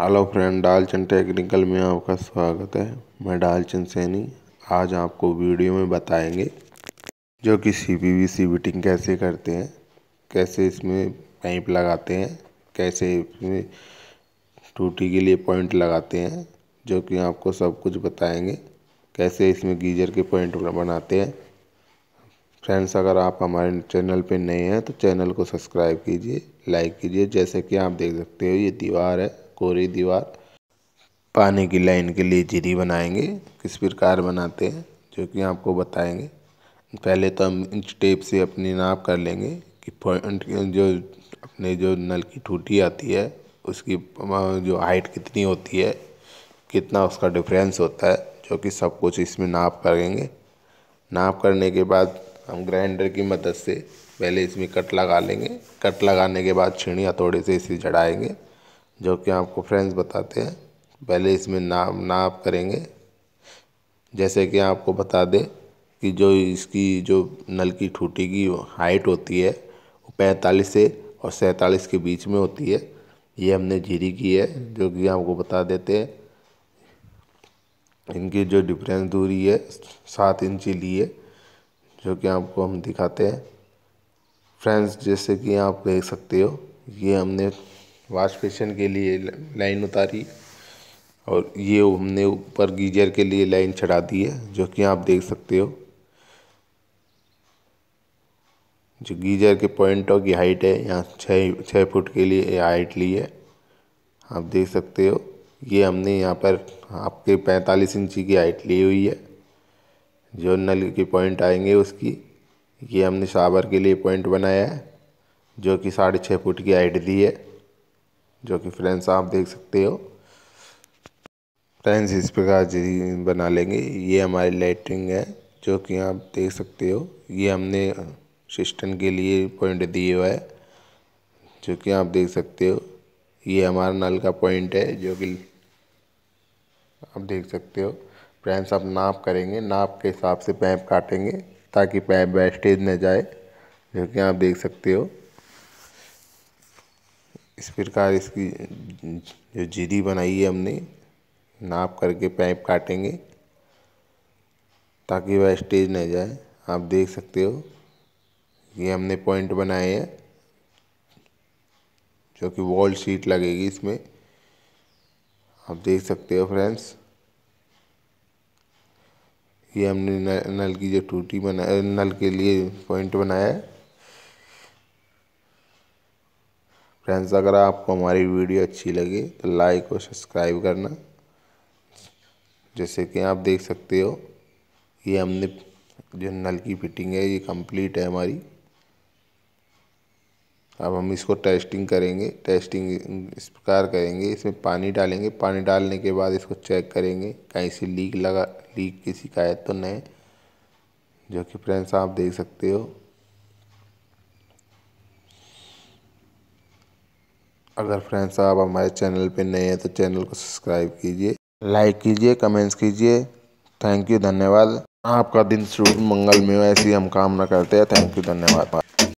hello friend डालचन technical में आपका स्वागत है मैं डालचन सैनी आज आपको वीडियो में बताएंगे जो कि C P V C fitting कैसे करते हैं कैसे इसमें पाइप लगाते हैं कैसे इसमें टूटी के लिए पॉइंट लगाते हैं जो कि आपको सब कुछ बताएंगे कैसे इसमें गीजर के पॉइंट बनाते हैं फ्रेंड्स अगर आप हमारे चैनल पे नए हैं तो चैनल को सब्सक्राइब कीजिए लाइक कीजिए जैसे कि आप देख सकते हो ये दीवार है कोरी दीवार पानी की लाइन के लिए जीरी बनाएंगे किस प्रकार बनाते हैं जो कि आपको बताएंगे पहले तो हम इंच टेप से अपनी नाप कर लेंगे कि पॉइंट जो अपने जो नल की टूटी आती है उसकी जो हाइट कितनी होती है कितना उसका डिफरेंस होता है जो कि सब कुछ इसमें नाप करेंगे नाप करने के बाद हम ग्राइंडर की मदद से पहले इसमें कट लगा लेंगे कट लगाने के बाद छीणी हथौड़े से इसे जड़ाएंगे जो कि आपको फ्रेंड्स बताते हैं पहले इसमें नाम नाप करेंगे जैसे कि आपको बता दें कि जो इसकी जो नल की ठूटी की हाइट होती है वो पैंतालीस से और सैंतालीस के बीच में होती है ये हमने जीरी की है जो कि आपको बता देते हैं इनकी जो डिफरेंस दूरी है सात इंची ली है जो कि आपको हम दिखाते हैं फ्रेंड्स जैसे कि आप देख सकते हो ये हमने वाशबेसिन के लिए लाइन उतारी और ये हमने ऊपर गीजर के लिए लाइन चढ़ा दी है जो कि आप देख सकते हो जो गीजर के पॉइंट की हाइट है यहाँ छः छः फुट के लिए हाइट ली है आप देख सकते हो ये हमने यहाँ पर आपके पैंतालीस इंची की हाइट ली हुई है जो नल के पॉइंट आएंगे उसकी ये हमने सावर के लिए पॉइंट बनाया है जो कि साढ़े छः फुट की हाइट दी है जो कि फ्रेंड्स आप देख सकते हो फ्रेंड्स इस प्रकार बना लेंगे ये हमारी लाइटिंग है जो कि आप देख सकते हो ये हमने सिस्टम के लिए पॉइंट दिए हुआ है जो कि आप देख सकते हो ये हमारा नल का पॉइंट है जो कि आप देख सकते हो फ्रेंड्स आप नाप करेंगे नाप के हिसाब से पैप काटेंगे ताकि पैप वेस्टेज न जाए जो कि आप देख सकते हो इस प्रकार इसकी जो जीरी बनाई है हमने नाप करके पाइप काटेंगे ताकि वह स्टेज न जाए आप देख सकते हो ये हमने पॉइंट बनाए हैं जो कि वॉल शीट लगेगी इसमें आप देख सकते हो फ्रेंड्स ये हमने नल की जो टूटी बना नल के लिए पॉइंट बनाया है फ्रेंड्स अगर आपको हमारी वीडियो अच्छी लगे तो लाइक और सब्सक्राइब करना जैसे कि आप देख सकते हो ये हमने जो नल की फिटिंग है ये कंप्लीट है हमारी अब हम इसको टेस्टिंग करेंगे टेस्टिंग इस प्रकार करेंगे इसमें पानी डालेंगे पानी डालने के बाद इसको चेक करेंगे कहीं से लीक लगा लीक की शिकायत तो नहीं जो कि फ्रेंड्स आप देख सकते हो अगर फ्रेंड्स आप हमारे चैनल पर नए हैं तो चैनल को सब्सक्राइब कीजिए लाइक कीजिए कमेंट्स कीजिए थैंक यू धन्यवाद आपका दिन शुभ मंगलमय ऐसी हम कामना करते हैं थैंक यू धन्यवाद